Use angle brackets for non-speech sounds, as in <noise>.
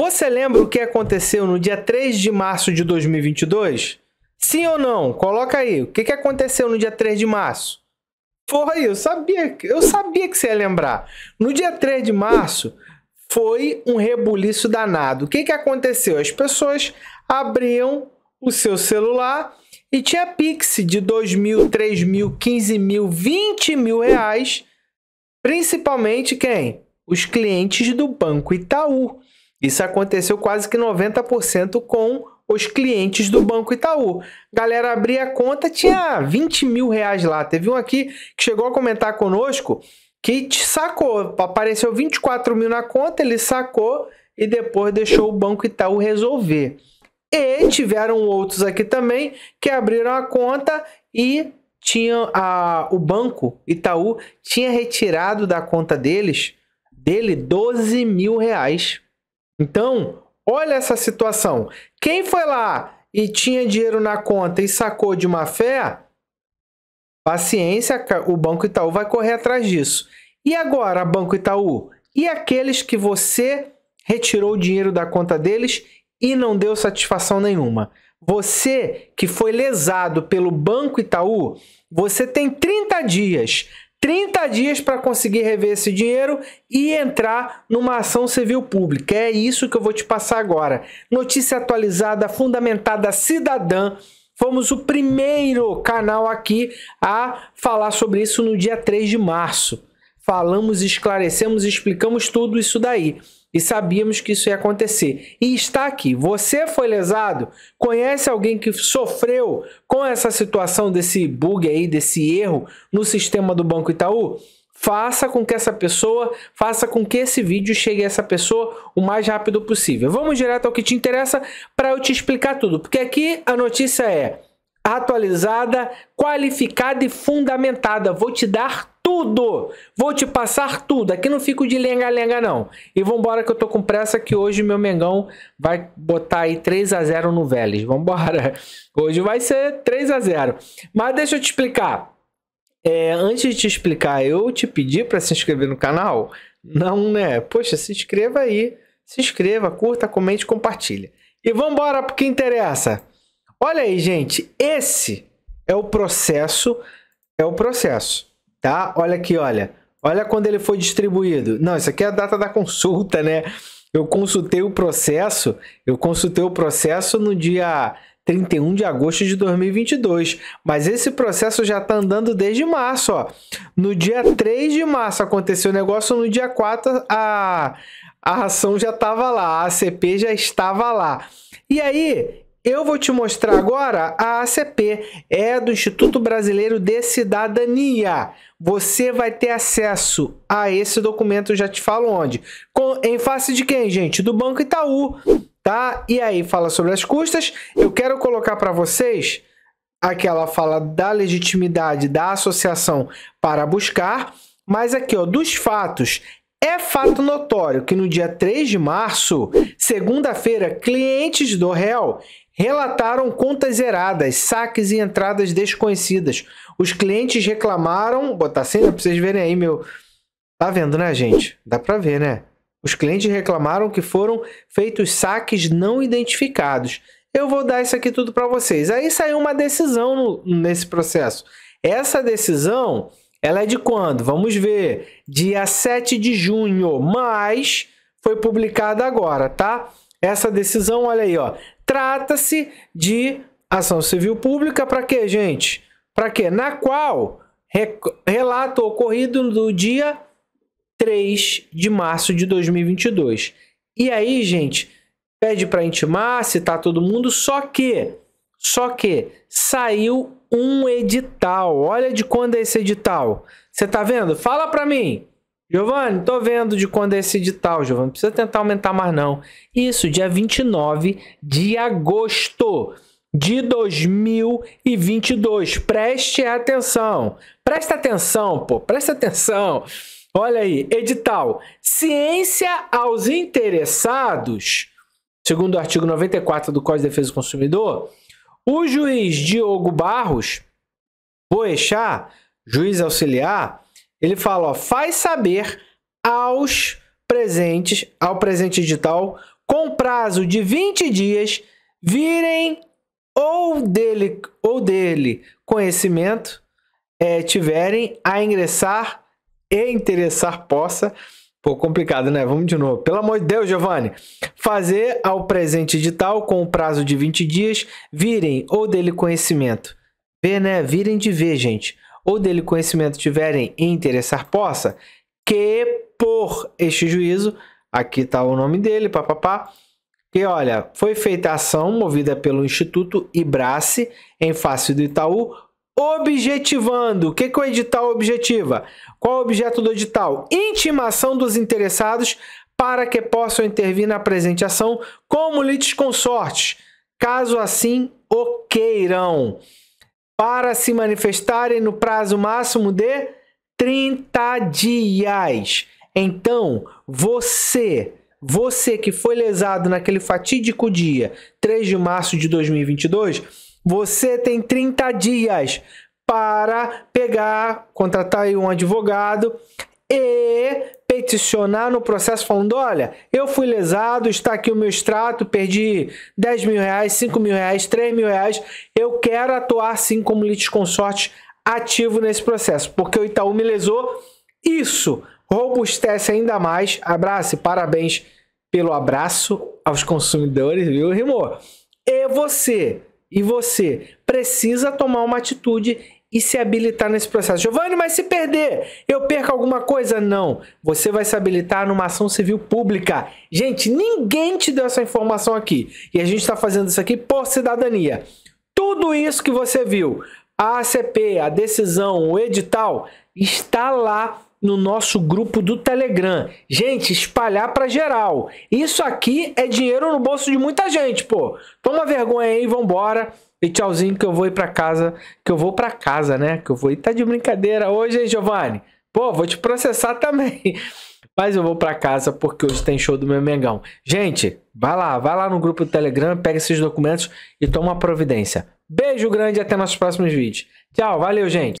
Você lembra o que aconteceu no dia 3 de março de 2022? Sim ou não? Coloca aí. O que, que aconteceu no dia 3 de março? Foi, eu sabia, eu sabia que você ia lembrar. No dia 3 de março foi um rebuliço danado. O que, que aconteceu? As pessoas abriam o seu celular e tinha Pix de 2 mil, 3 mil, 15 mil, 20 mil reais. Principalmente quem? Os clientes do Banco Itaú. Isso aconteceu quase que 90% com os clientes do Banco Itaú. Galera abria a conta, tinha 20 mil reais lá. Teve um aqui que chegou a comentar conosco que sacou, apareceu 24 mil na conta, ele sacou e depois deixou o Banco Itaú resolver. E tiveram outros aqui também que abriram a conta e tinha a, o Banco Itaú tinha retirado da conta deles dele 12 mil reais então, olha essa situação. Quem foi lá e tinha dinheiro na conta e sacou de má fé, paciência, o Banco Itaú vai correr atrás disso. E agora, Banco Itaú? E aqueles que você retirou o dinheiro da conta deles e não deu satisfação nenhuma? Você que foi lesado pelo Banco Itaú, você tem 30 dias 30 dias para conseguir rever esse dinheiro e entrar numa ação civil pública. É isso que eu vou te passar agora. Notícia atualizada, fundamentada, cidadã. Fomos o primeiro canal aqui a falar sobre isso no dia 3 de março. Falamos, esclarecemos, explicamos tudo isso daí e sabíamos que isso ia acontecer. E está aqui. Você foi lesado? Conhece alguém que sofreu com essa situação desse bug aí, desse erro no sistema do Banco Itaú? Faça com que essa pessoa, faça com que esse vídeo chegue a essa pessoa o mais rápido possível. Vamos direto ao que te interessa para eu te explicar tudo, porque aqui a notícia é atualizada, qualificada e fundamentada. Vou te dar tudo. Vou te passar tudo. Aqui não fico de lenga-lenga, não. E vambora que eu tô com pressa que hoje meu Mengão vai botar aí 3 a 0 no Vélez. Vambora. <laughs> Hoje vai ser 3 a 0 Mas deixa eu te explicar. É, antes de te explicar, eu te pedi para se inscrever no canal? Não, né? Poxa, se inscreva aí. Se inscreva, curta, comente, compartilha. E vambora pro que interessa. Olha aí, gente. Esse é o processo. É o processo tá? Olha aqui, olha. Olha quando ele foi distribuído. Não, isso aqui é a data da consulta, né? Eu consultei o processo, eu consultei o processo no dia 31 de agosto de 2022, mas esse processo já tá andando desde março, ó. No dia 3 de março aconteceu o negócio, no dia 4 a a ação já estava lá, a ACP já estava lá. E aí, eu vou te mostrar agora a ACP, é do Instituto Brasileiro de Cidadania. Você vai ter acesso a esse documento, já te falo onde. Com, em face de quem, gente? Do Banco Itaú, tá? E aí fala sobre as custas. Eu quero colocar para vocês aquela fala da legitimidade da associação para buscar, mas aqui, ó, dos fatos, é fato notório que no dia 3 de março, segunda-feira, clientes do réu relataram contas zeradas, saques e entradas desconhecidas. Os clientes reclamaram, vou botar cena para vocês verem aí meu. Tá vendo, né, gente? Dá para ver, né? Os clientes reclamaram que foram feitos saques não identificados. Eu vou dar isso aqui tudo para vocês. Aí saiu uma decisão no, nesse processo. Essa decisão ela é de quando? Vamos ver. Dia 7 de junho, mas foi publicada agora, tá? Essa decisão, olha aí, ó. Trata-se de ação civil pública para quê, gente? Para quê? Na qual relato ocorrido no dia 3 de março de 2022. E aí, gente, pede para intimar, citar tá todo mundo, só que só que saiu um edital. Olha de quando é esse edital. Você tá vendo? Fala para mim. Giovanni, tô vendo de quando é esse edital, Giovanni. Não precisa tentar aumentar mais não. Isso, dia 29 de agosto de 2022. Preste atenção. Presta atenção, pô. Presta atenção. Olha aí, edital. Ciência aos interessados, segundo o artigo 94 do Código de Defesa do Consumidor, o juiz Diogo Barros, Boechat, juiz auxiliar, ele fala, ó, faz saber aos presentes, ao presente edital, com prazo de 20 dias, virem ou dele ou dele conhecimento é, tiverem a ingressar e interessar possa Pô, complicado, né? Vamos de novo. Pelo amor de Deus, Giovanni. Fazer ao presente edital com o prazo de 20 dias virem ou dele conhecimento. Ver, né? Virem de ver, gente. Ou dele conhecimento tiverem e interessar possa, que por este juízo, aqui está o nome dele, papapá, E olha, foi feita a ação movida pelo Instituto Ibrace em face do Itaú Objetivando. O que, que o edital objetiva? Qual o objeto do edital? Intimação dos interessados para que possam intervir na presente ação como litisconsortes, caso assim o queiram, para se manifestarem no prazo máximo de 30 dias. Então, você, você que foi lesado naquele fatídico dia 3 de março de 2022, você tem 30 dias para pegar, contratar um advogado e peticionar no processo falando, olha, eu fui lesado, está aqui o meu extrato, perdi 10 mil reais, 5 mil reais, 3 mil reais, eu quero atuar sim como litisconsorte ativo nesse processo, porque o Itaú me lesou, isso robustece ainda mais, abraço e parabéns pelo abraço aos consumidores, viu, Rimor? E você e você precisa tomar uma atitude e se habilitar nesse processo. Giovanni, mas se perder, eu perco alguma coisa? Não. Você vai se habilitar numa ação civil pública. Gente, ninguém te deu essa informação aqui. E a gente está fazendo isso aqui por cidadania. Tudo isso que você viu, a ACP, a decisão, o edital, está lá no nosso grupo do Telegram. Gente, espalhar para geral. Isso aqui é dinheiro no bolso de muita gente, pô. Toma vergonha aí, vambora. E tchauzinho que eu vou ir para casa, que eu vou para casa, né? Que eu vou ir. Tá de brincadeira hoje, hein, Giovanni? Pô, vou te processar <laughs> também. Mas eu vou para casa porque hoje tem show do meu Mengão. Gente, vai lá, vai lá no grupo do Telegram, pega esses documentos e toma providência. Beijo grande e até nossos próximos vídeos. Tchau, valeu, gente.